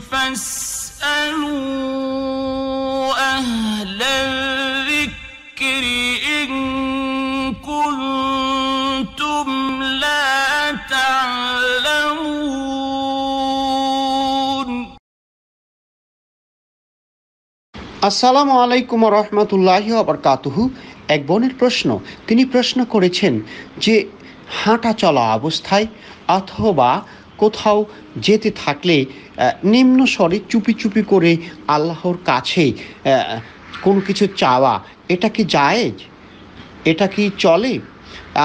আসসালামু আলাইকুম রহমতুল্লাহ কাতুহু এক বোনের প্রশ্ন তিনি প্রশ্ন করেছেন যে হাঁটা চলা অবস্থায় অথবা কোথাও যেতে থাকলে নিম্ন স্বরে চুপি চুপি করে আল্লাহর কাছে কোনো কিছু চাওয়া এটা কি জায়েজ এটা কি চলে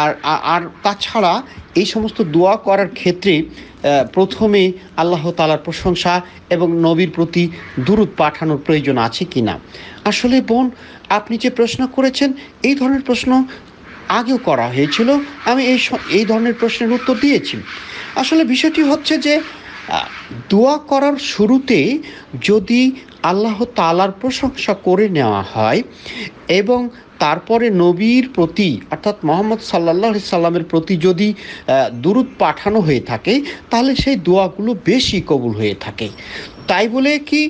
আর আর তাছাড়া এই সমস্ত দোয়া করার ক্ষেত্রে প্রথমে আল্লাহ তালার প্রশংসা এবং নবীর প্রতি দূরত পাঠানোর প্রয়োজন আছে কি না আসলে বোন আপনি যে প্রশ্ন করেছেন এই ধরনের প্রশ্ন আগেও করা হয়েছিল আমি এই এই ধরনের প্রশ্নের উত্তর দিয়েছি আসলে বিষয়টি হচ্ছে যে দোয়া করার শুরুতে যদি আল্লাহ তালার প্রশংসা করে নেওয়া হয় এবং তারপরে নবীর প্রতি অর্থাৎ মোহাম্মদ সাল্লাহ সাল্লামের প্রতি যদি দুরুদ পাঠানো হয়ে থাকে তাহলে সেই দোয়াগুলো বেশি কবুল হয়ে থাকে তাই বলে কি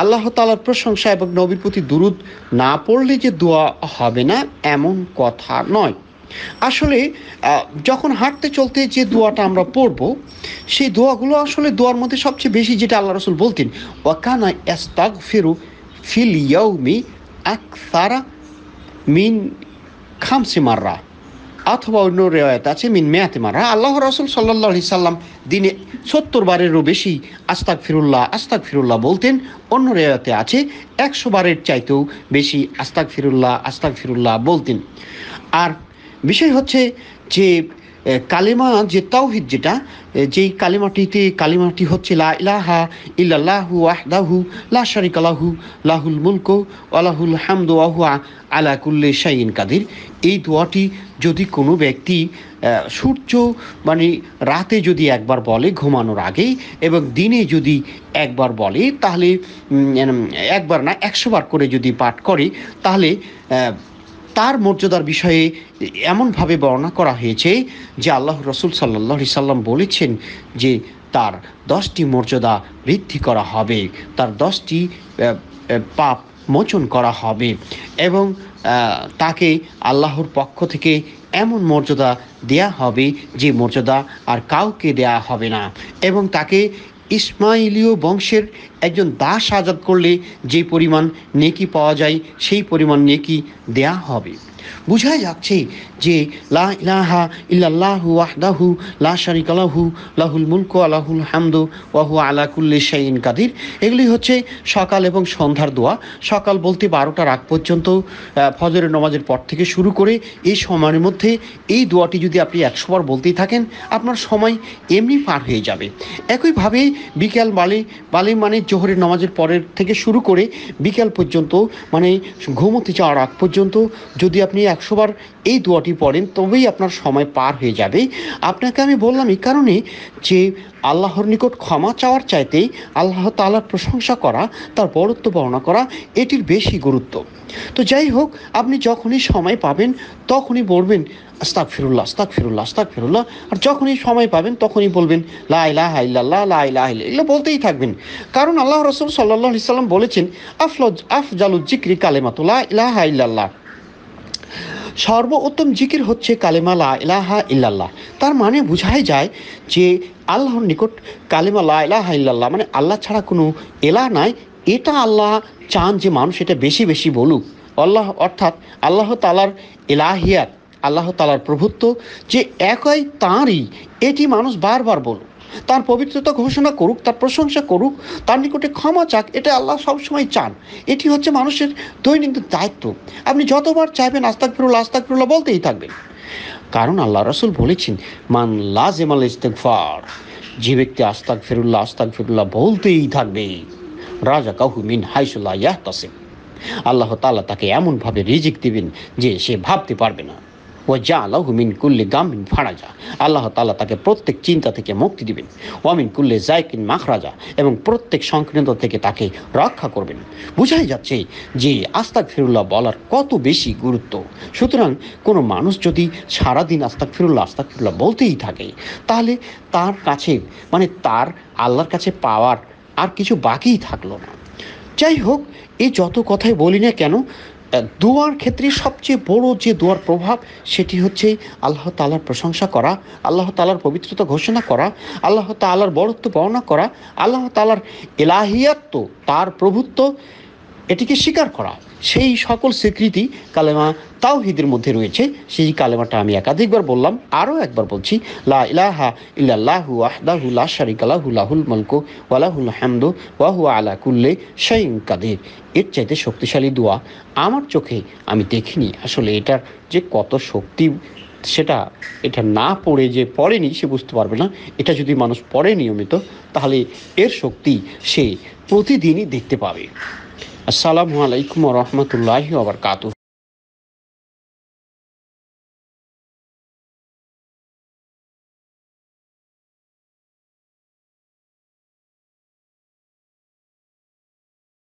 আল্লাহ তালার প্রশংসা এবং নবীর প্রতি দুরুদ না পড়লে যে দোয়া হবে না এমন কথা নয় আসলে যখন হাঁটতে চলতে যে দোয়াটা আমরা পড়ব সেই দোয়াগুলো আসলে দোয়ার মধ্যে সবচেয়ে বেশি যেটা আল্লাহ রসুল বলতেন ওয়াকানা এস্তাক ফেরু ফিল ইয়াউমি আক সারা মিন খামসিমাররা অথবা অন্য রেওয়ায়ত আছে মিন মেয়াতে মারা আল্লাহ রসুল সাল্লাহ সাল্লাম দিনে সত্তর বারেরও বেশি আস্তাক ফিরুল্লাহ আস্তাক ফিরুল্লাহ বলতেন অন্য রেওয়াতে আছে একশো বারের চাইতেও বেশি আস্তাক ফিরুল্লাহ আস্তাক ফিরুল্লাহ বলতেন আর বিষয় হচ্ছে যে কালিমা যে তাওহিদ যেটা যেই কালিমাটিতে কালিমাটি হচ্ছে লা ইলাহা ইল্লাল্লাহু ওয়াহদাহু লা শারিকা লাহু লাহুল মুলকু ওয়ালাহুল হামদু ওয়া আলা কুল্লি শাইইন কাদির এই দোয়াটি যদি কোনো ব্যক্তি সূর্য মানে রাতে যদি একবার বলে ঘুমানোর আগে এবং দিনে যদি একবার বলে তাহলে একবার না একশোবার করে যদি পাঠ করে তাহলে তার মর্যাদার বিষয়ে এমনভাবে বর্ণনা করা হয়েছে যে আল্লাহ রসুল সাল্লাহ সাল্লাম বলেছেন যে তার দশটি মর্যাদা বৃদ্ধি করা হবে তার দশটি পাপ মোচন করা হবে এবং তাকে আল্লাহর পক্ষ থেকে এমন মর্যাদা দেয়া হবে যে মর্যাদা আর কাউকে দেয়া হবে না এবং তাকে ইসমাইলীয় বংশের একজন দাস আজাদ করলে যে পরিমাণ নেকি পাওয়া যায় সেই পরিমাণ নেকি দেয়া হবে বোঝা যাচ্ছে যে লা ইলাহা ইল্লাল্লাহু ওয়াহদাহু লা শারিকা লাহু লাহুল মুলকু আলাহুল হামদু ওয়াহু আলা কুল্লি শাইইন কাদির এগুলি হচ্ছে সকাল এবং সন্ধ্যার দোয়া সকাল বলতে বারোটার আগ পর্যন্ত ফজরের নমাজের পর থেকে শুরু করে এই সময়ের মধ্যে এই দোয়াটি যদি আপনি একশোবার বলতেই থাকেন আপনার সময় এমনি পার হয়ে যাবে একইভাবে বিকাল বালে বালে মানে জোহরের নামাজের পরের থেকে শুরু করে বিকাল পর্যন্ত মানে ঘুমোতে যাওয়ার আগ পর্যন্ত যদি আপনি একশোবার এই দোয়াটি পড়েন তবেই আপনার সময় পার হয়ে যাবে আপনাকে আমি বললাম এই কারণে যে আল্লাহর নিকট ক্ষমা চাওয়ার চাইতে আল্লাহ তালার প্রশংসা করা তার বরত্ব বর্ণনা করা এটির বেশি গুরুত্ব তো যাই হোক আপনি যখনই সময় পাবেন তখনই বলবেন আস্তাক ফিরুল্লাহ আস্তাক ফিরুল্লাহ আস্তাক ফিরুল্লাহ আর যখনই সময় পাবেন তখনই বলবেন লাহ লাহ লাহ লাহ এগুলো বলতেই থাকবেন কারণ আল্লাহ রসুল সাল্লাহ সাল্লাম বলেছেন আফলজ আফজালুজ জিক্রি কালেমাতুল্লাহ ইলাহা ইল্লাল্লাহ সর্বোত্তম জিকির হচ্ছে কালেমা লা ইলাহা ইল্লাল্লাহ তার মানে বোঝাই যায় যে আল্লাহর নিকট কালেমা লা ইলাহা ইল্লাল্লাহ মানে আল্লাহ ছাড়া কোনো এলা নাই এটা আল্লাহ চান যে মানুষ এটা বেশি বেশি বলুক আল্লাহ অর্থাৎ আল্লাহ তালার এলাহিয়াত আল্লাহ তালার প্রভুত্ব যে একই তাঁরই এটি মানুষ বারবার বলুক তার পবিত্রতা ঘোষণা করুক তার প্রশংসা করুক তার নিকটে ক্ষমা চাক এটা আল্লাহ সবসময় চান এটি হচ্ছে মানুষের দৈনন্দিন দায়িত্ব আপনি যতবার চাইবেন আস্তাক ফিরুল আস্তাক ফিরুল্লা বলতেই থাকবেন কারণ আল্লাহ রসুল বলেছেন মান লাজেমাল ইস্তেকফার যে ব্যক্তি আস্তাক ফিরুল্লাহ আস্তাক ফিরুল্লাহ বলতেই থাকবে রাজা কাহু মিন হাইসুল্লাহ ইয়াহ ইয়াহতাসিম আল্লাহ তাল্লাহ তাকে এমনভাবে রিজিক দিবেন যে সে ভাবতে পারবে না ও যা আল্লাহ মিন কুল্লি গামিন ফারাজা আল্লাহ তাল্লাহ তাকে প্রত্যেক চিন্তা থেকে মুক্তি দিবেন ওয়ামিন কুল্লে জায়কিন মাখরাজা এবং প্রত্যেক সংকীর্ণতা থেকে তাকে রক্ষা করবেন বোঝাই যাচ্ছে যে আস্তাক ফিরুল্লাহ বলার কত বেশি গুরুত্ব সুতরাং কোনো মানুষ যদি সারাদিন আস্তাক ফিরুল্লাহ আস্তাক ফিরুল্লাহ বলতেই থাকে তাহলে তার কাছে মানে তার আল্লাহর কাছে পাওয়ার আর কিছু বাকিই থাকলো না যাই হোক এই যত কথাই বলি না কেন দোয়ার ক্ষেত্রে সবচেয়ে বড় যে দোয়ার প্রভাব সেটি হচ্ছে আল্লাহ তালার প্রশংসা করা আল্লাহ তালার পবিত্রতা ঘোষণা করা আল্লাহ তালার বড়ত্ব বর্ণনা করা আল্লাহ তালার এলাহিয়াত্ম তার প্রভুত্ব এটিকে স্বীকার করা সেই সকল স্বীকৃতি কালেমা তাওহিদের মধ্যে রয়েছে সেই কালেমাটা আমি একাধিকবার বললাম আরও একবার বলছি লা ইলাহা ইল্লাল্লাহু আহদাহু লা শারিকা লাহু লাহুল মালকু ওয়া লাহুল হামদু ওয়া হুয়া আলা কুল্লি শাইইন কাদির এর চাইতে শক্তিশালী দোয়া আমার চোখে আমি দেখিনি আসলে এটার যে কত শক্তি সেটা এটা না পড়ে যে পড়েনি সে বুঝতে পারবে না এটা যদি মানুষ পড়ে নিয়মিত তাহলে এর শক্তি সে প্রতিদিনই দেখতে পাবে আসসালামু আলাইকুম রহমতুল্লাহ আবরকাতু